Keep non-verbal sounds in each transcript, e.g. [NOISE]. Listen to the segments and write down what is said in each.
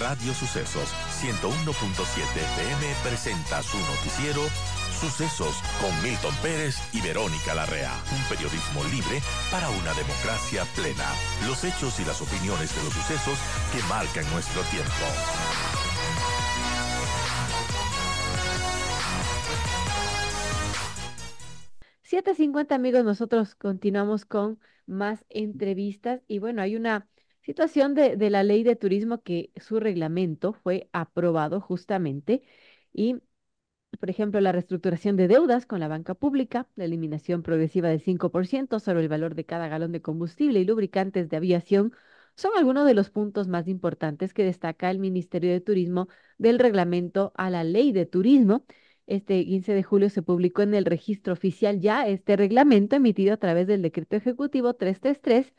Radio Sucesos 101.7 FM presenta su noticiero Sucesos con Milton Pérez y Verónica Larrea. Un periodismo libre para una democracia plena. Los hechos y las opiniones de los sucesos que marcan nuestro tiempo. 7.50 amigos, nosotros continuamos con más entrevistas y bueno, hay una situación de, de la ley de turismo que su reglamento fue aprobado justamente y por ejemplo, la reestructuración de deudas con la banca pública, la eliminación progresiva del 5% sobre el valor de cada galón de combustible y lubricantes de aviación son algunos de los puntos más importantes que destaca el Ministerio de Turismo del reglamento a la Ley de Turismo. Este 15 de julio se publicó en el registro oficial ya este reglamento emitido a través del decreto ejecutivo 333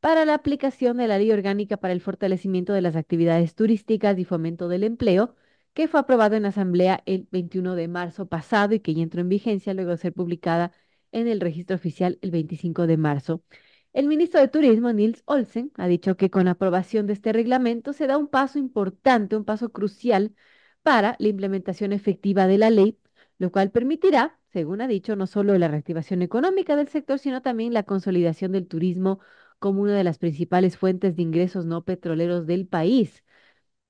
para la aplicación de la Ley Orgánica para el Fortalecimiento de las Actividades Turísticas y Fomento del Empleo, que fue aprobado en asamblea el 21 de marzo pasado y que ya entró en vigencia luego de ser publicada en el registro oficial el 25 de marzo. El ministro de Turismo, Nils Olsen, ha dicho que con la aprobación de este reglamento se da un paso importante, un paso crucial para la implementación efectiva de la ley, lo cual permitirá, según ha dicho, no solo la reactivación económica del sector, sino también la consolidación del turismo como una de las principales fuentes de ingresos no petroleros del país.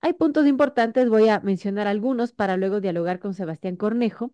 Hay puntos importantes, voy a mencionar algunos para luego dialogar con Sebastián Cornejo.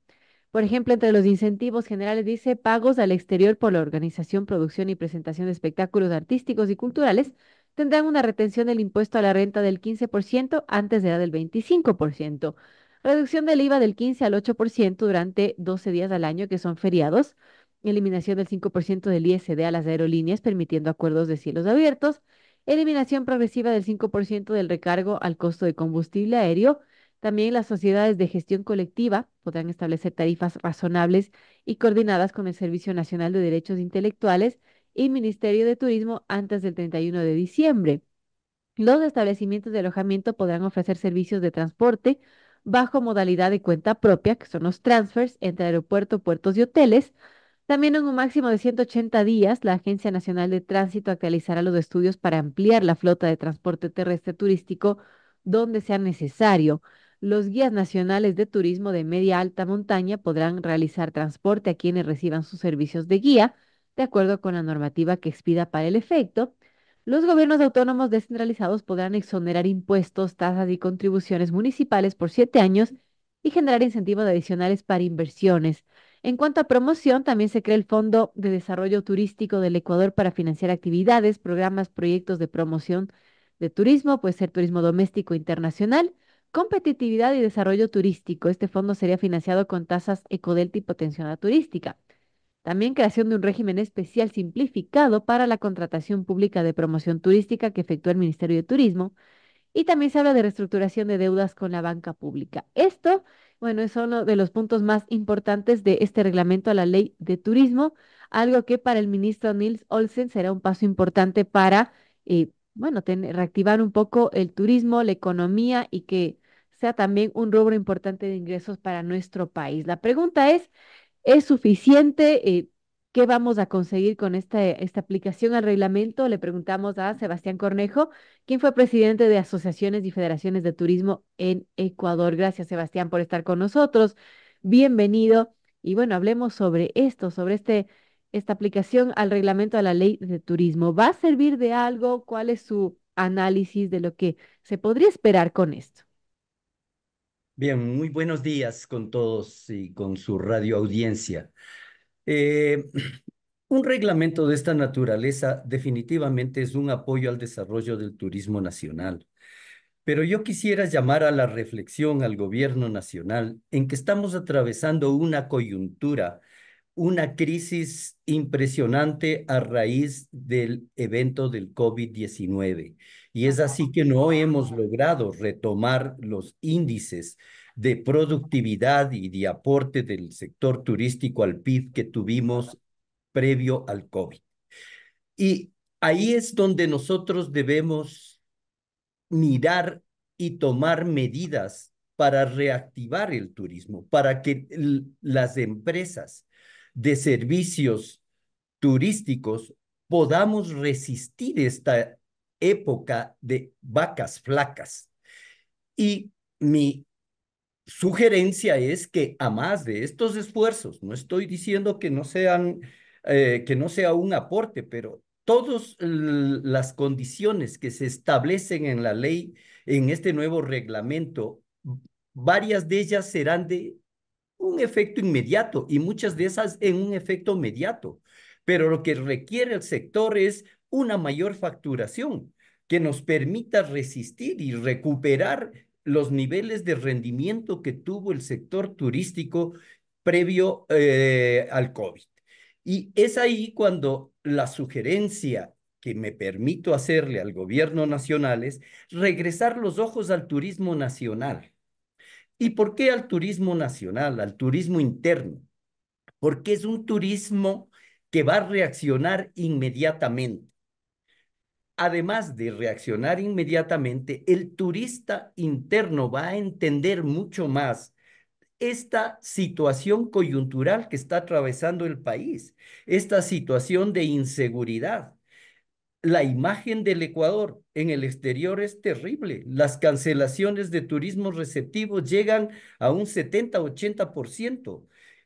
Por ejemplo, entre los incentivos generales dice pagos al exterior por la organización, producción y presentación de espectáculos artísticos y culturales tendrán una retención del impuesto a la renta del 15%, antes de la del 25%. Reducción del IVA del 15 al 8% durante 12 días al año que son feriados eliminación del 5% del ISD a las aerolíneas, permitiendo acuerdos de cielos abiertos, eliminación progresiva del 5% del recargo al costo de combustible aéreo. También las sociedades de gestión colectiva podrán establecer tarifas razonables y coordinadas con el Servicio Nacional de Derechos Intelectuales y Ministerio de Turismo antes del 31 de diciembre. Los establecimientos de alojamiento podrán ofrecer servicios de transporte bajo modalidad de cuenta propia, que son los transfers entre aeropuerto, puertos y hoteles, también en un máximo de 180 días, la Agencia Nacional de Tránsito actualizará los estudios para ampliar la flota de transporte terrestre turístico donde sea necesario. Los guías nacionales de turismo de media alta montaña podrán realizar transporte a quienes reciban sus servicios de guía, de acuerdo con la normativa que expida para el efecto. Los gobiernos autónomos descentralizados podrán exonerar impuestos, tasas y contribuciones municipales por siete años y generar incentivos adicionales para inversiones. En cuanto a promoción, también se crea el Fondo de Desarrollo Turístico del Ecuador para financiar actividades, programas, proyectos de promoción de turismo, puede ser turismo doméstico internacional, competitividad y desarrollo turístico. Este fondo sería financiado con tasas Ecodelta y Potenciada Turística. También creación de un régimen especial simplificado para la contratación pública de promoción turística que efectúa el Ministerio de Turismo. Y también se habla de reestructuración de deudas con la banca pública. Esto bueno, es uno de los puntos más importantes de este reglamento a la ley de turismo, algo que para el ministro Nils Olsen será un paso importante para, eh, bueno, reactivar un poco el turismo, la economía y que sea también un rubro importante de ingresos para nuestro país. La pregunta es, ¿es suficiente? Eh, ¿Qué vamos a conseguir con esta, esta aplicación al reglamento? Le preguntamos a Sebastián Cornejo, quien fue presidente de asociaciones y federaciones de turismo en Ecuador. Gracias, Sebastián, por estar con nosotros. Bienvenido. Y bueno, hablemos sobre esto, sobre este, esta aplicación al reglamento a la ley de turismo. ¿Va a servir de algo? ¿Cuál es su análisis de lo que se podría esperar con esto? Bien, muy buenos días con todos y con su radio audiencia. Eh, [CLEARS THROAT] un reglamento de esta naturaleza definitivamente es un apoyo al desarrollo del turismo nacional. Pero yo quisiera llamar a la reflexión al gobierno nacional en que estamos atravesando una coyuntura una crisis impresionante a raíz del evento del COVID-19. Y es así que no hemos logrado retomar los índices de productividad y de aporte del sector turístico al PIB que tuvimos previo al COVID. Y ahí es donde nosotros debemos mirar y tomar medidas para reactivar el turismo, para que las empresas de servicios turísticos podamos resistir esta época de vacas flacas. Y mi sugerencia es que a más de estos esfuerzos, no estoy diciendo que no sean, eh, que no sea un aporte, pero todas las condiciones que se establecen en la ley, en este nuevo reglamento, varias de ellas serán de un efecto inmediato y muchas de esas en un efecto inmediato. Pero lo que requiere el sector es una mayor facturación que nos permita resistir y recuperar los niveles de rendimiento que tuvo el sector turístico previo eh, al COVID. Y es ahí cuando la sugerencia que me permito hacerle al gobierno nacional es regresar los ojos al turismo nacional ¿Y por qué al turismo nacional, al turismo interno? Porque es un turismo que va a reaccionar inmediatamente. Además de reaccionar inmediatamente, el turista interno va a entender mucho más esta situación coyuntural que está atravesando el país, esta situación de inseguridad, la imagen del Ecuador en el exterior es terrible. Las cancelaciones de turismo receptivo llegan a un 70-80%,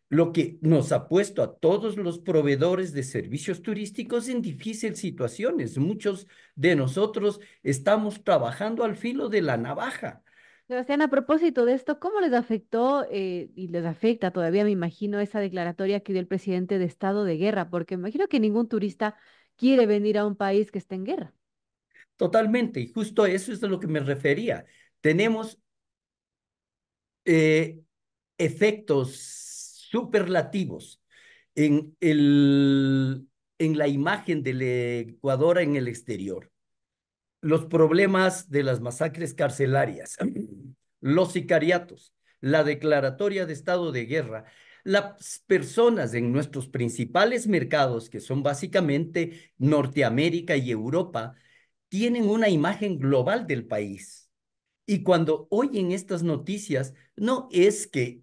lo que nos ha puesto a todos los proveedores de servicios turísticos en difíciles situaciones. Muchos de nosotros estamos trabajando al filo de la navaja. Sebastián, a propósito de esto, ¿cómo les afectó eh, y les afecta todavía, me imagino, esa declaratoria que dio el presidente de estado de guerra? Porque me imagino que ningún turista quiere venir a un país que está en guerra. Totalmente, y justo eso es a lo que me refería. Tenemos eh, efectos superlativos en, el, en la imagen del Ecuador en el exterior. Los problemas de las masacres carcelarias, [CLEARS THROAT] los sicariatos, la declaratoria de estado de guerra, las personas en nuestros principales mercados, que son básicamente Norteamérica y Europa, tienen una imagen global del país. Y cuando oyen estas noticias, no es que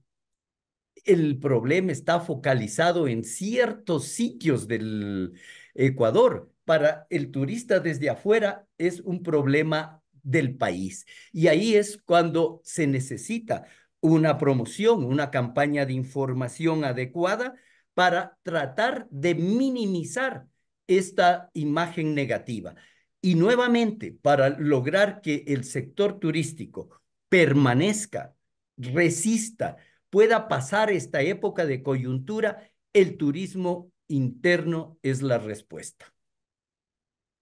el problema está focalizado en ciertos sitios del Ecuador. Para el turista desde afuera es un problema del país. Y ahí es cuando se necesita una promoción, una campaña de información adecuada para tratar de minimizar esta imagen negativa. Y nuevamente, para lograr que el sector turístico permanezca, resista, pueda pasar esta época de coyuntura, el turismo interno es la respuesta.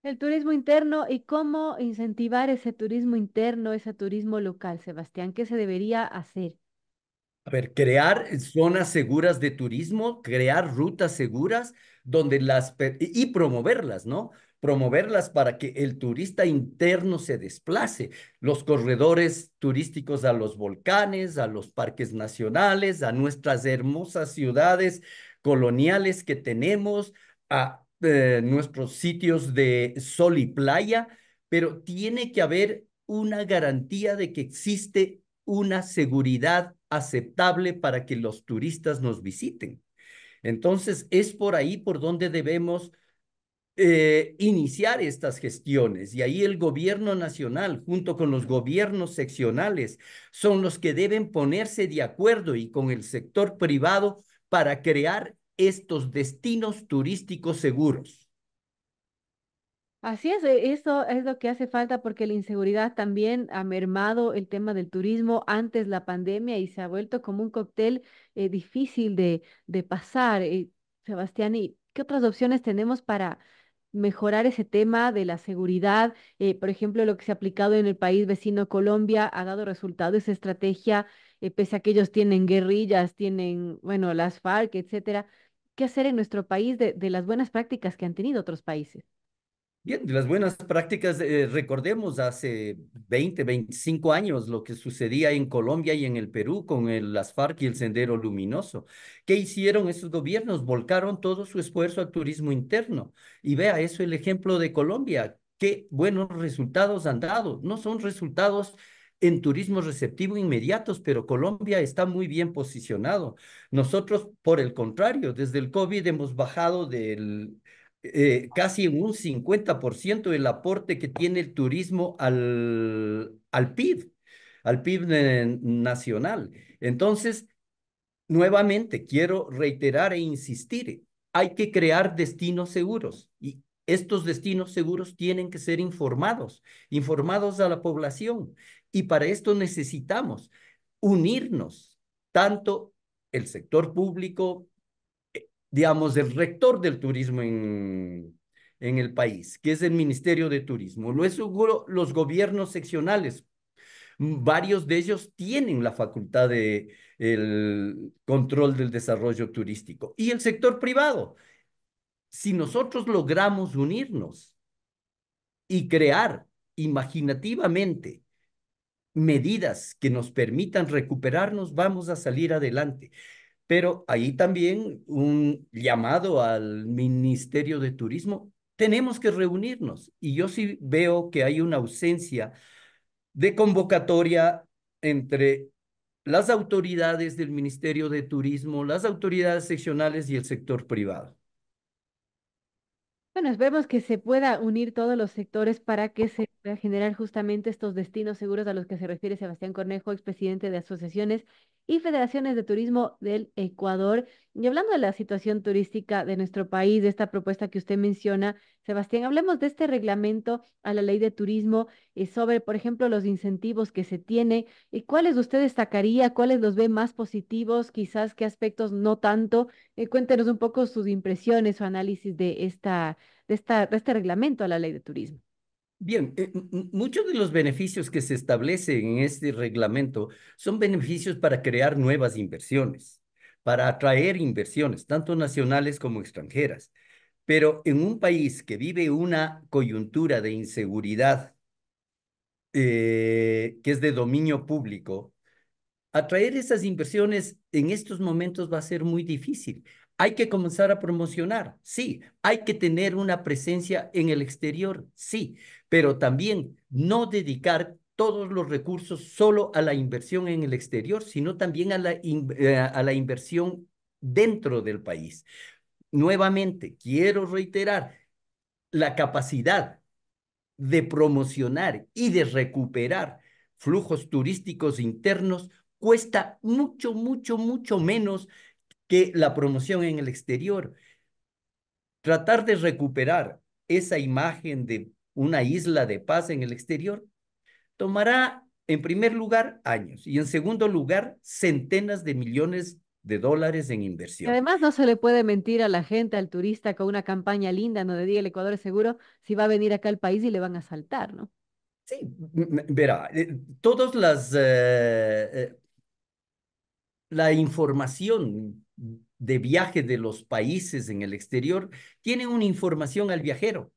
El turismo interno y cómo incentivar ese turismo interno, ese turismo local, Sebastián, ¿qué se debería hacer? A ver, crear zonas seguras de turismo, crear rutas seguras donde las y promoverlas, ¿no? Promoverlas para que el turista interno se desplace, los corredores turísticos a los volcanes, a los parques nacionales, a nuestras hermosas ciudades coloniales que tenemos, a eh, nuestros sitios de sol y playa, pero tiene que haber una garantía de que existe una seguridad aceptable para que los turistas nos visiten. Entonces, es por ahí por donde debemos eh, iniciar estas gestiones y ahí el gobierno nacional junto con los gobiernos seccionales son los que deben ponerse de acuerdo y con el sector privado para crear estos destinos turísticos seguros. Así es, e, eso es lo que hace falta porque la inseguridad también ha mermado el tema del turismo antes la pandemia y se ha vuelto como un cóctel eh, difícil de, de pasar. Eh, Sebastián, ¿y qué otras opciones tenemos para mejorar ese tema de la seguridad? Eh, por ejemplo, lo que se ha aplicado en el país vecino Colombia ha dado resultado esa estrategia, pese a que ellos tienen guerrillas, tienen, bueno, las FARC, etcétera qué hacer en nuestro país de, las buenas prácticas que han tenido otros países. Bien, de las buenas prácticas, eh, recordemos hace 20, 25 años lo que sucedía en Colombia y en el Perú con el, las y el Sendero Luminoso. ¿Qué hicieron esos gobiernos? Volcaron todo su esfuerzo al turismo interno. Y vea, eso el ejemplo de Colombia. Qué buenos resultados han dado. No son resultados en turismo receptivo inmediatos, pero Colombia está muy bien posicionado. Nosotros, por el contrario, desde el COVID hemos bajado del eh, casi un 50% el aporte que tiene el turismo al, al PIB, al PIB eh, nacional. Entonces, nuevamente, quiero reiterar e insistir, hay que crear destinos seguros y estos destinos seguros tienen que ser informados, informados a la población. Y para esto necesitamos unirnos, tanto el sector público, eh, digamos, el rector del turismo en, el país, que es el Ministerio de Turismo, seguro los gobiernos seccionales. Varios de ellos tienen la facultad de el control del desarrollo turístico y el sector privado. Si nosotros logramos unirnos y crear imaginativamente medidas que nos permitan recuperarnos, vamos a salir adelante. Pero ahí también un llamado al Ministerio de Turismo, tenemos que reunirnos. Y yo sí veo que hay una ausencia de convocatoria entre las autoridades del Ministerio de Turismo, las autoridades seccionales y el sector privado. Bueno, esperemos que se pueda unir todos los sectores para que se pueda generar justamente estos destinos seguros a los que se refiere Sebastián Cornejo, expresidente de asociaciones y federaciones de turismo del Ecuador. Y hablando de la situación turística de nuestro país, de esta propuesta que usted menciona, Sebastián, hablemos de este reglamento a la ley de turismo eh, sobre, por ejemplo, los incentivos que se tiene. ¿Y eh, cuáles usted destacaría? ¿Cuáles los ve más positivos? Quizás qué aspectos no tanto. Eh, cuéntenos un poco sus impresiones, o análisis de, esta, de, este reglamento a la ley de turismo. Bien, muchos de los beneficios que se establecen en este reglamento son beneficios para crear nuevas inversiones, para atraer inversiones, tanto nacionales como extranjeras. Pero en un país que vive una coyuntura de inseguridad eh, que es de dominio público, atraer esas inversiones en estos momentos va a ser muy difícil. Hay que comenzar a promocionar, sí. Hay que tener una presencia en el exterior, sí. Pero también no dedicar todos los recursos solo a la inversión en el exterior, sino también a la, eh, a la inversión dentro del país nuevamente, quiero reiterar, la capacidad de promocionar y de recuperar flujos turísticos internos cuesta mucho, mucho, mucho menos que la promoción en el exterior. Tratar de recuperar esa imagen de una isla de paz en el exterior tomará, en primer lugar, años y en segundo lugar, centenas de millones de de dólares en inversión. además, no se le puede mentir a la gente, al turista, con una campaña linda, no de diga el Ecuador es seguro, si va a venir acá al país y le van a saltar, ¿no? Sí, verá, eh, todas las... Eh, eh, la información de viaje de los países en el exterior tiene una información al viajero.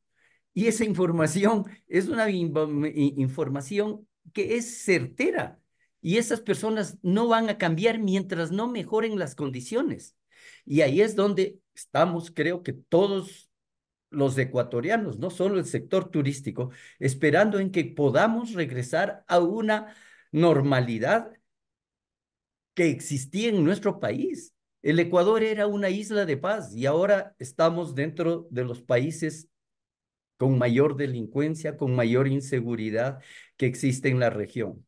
Y esa información es una información que es certera. Y esas personas no van a cambiar mientras no mejoren las condiciones. Y ahí es donde estamos, creo que todos los ecuatorianos, no solo el sector turístico, esperando en que podamos regresar a una normalidad que existía en nuestro país. El Ecuador era una isla de paz y ahora estamos dentro de los países con mayor delincuencia, con mayor inseguridad que existe en la región.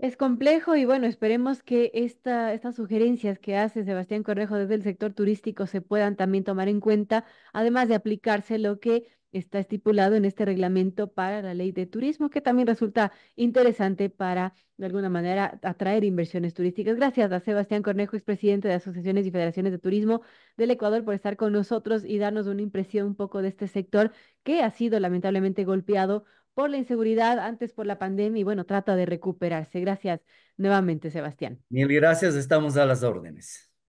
Es complejo y bueno, esperemos que esta, estas sugerencias que hace Sebastián Cornejo desde el sector turístico se puedan también tomar en cuenta, además de aplicarse lo que está estipulado en este reglamento para la ley de turismo, que también resulta interesante para, de alguna manera, atraer inversiones turísticas. Gracias a Sebastián Cornejo, expresidente de Asociaciones y Federaciones de Turismo del Ecuador, por estar con nosotros y darnos una impresión un poco de este sector que ha sido lamentablemente golpeado por la inseguridad, antes por la pandemia y bueno, trata de recuperarse. Gracias nuevamente, Sebastián. Mil gracias, estamos a las órdenes.